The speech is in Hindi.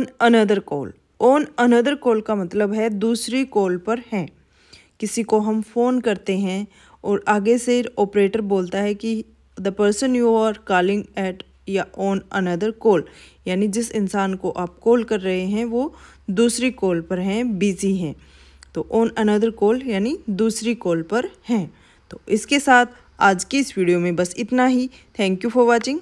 on another call on another call का मतलब है दूसरी कॉल पर हैं किसी को हम फ़ोन करते हैं और आगे से ऑपरेटर बोलता है कि the person you are calling at या ऑन अनदर कॉल यानी जिस इंसान को आप कॉल कर रहे हैं वो दूसरी कॉल पर हैं बिजी हैं तो ऑन अनदर कॉल यानी दूसरी कॉल पर हैं तो इसके साथ आज की इस वीडियो में बस इतना ही थैंक यू फॉर वॉचिंग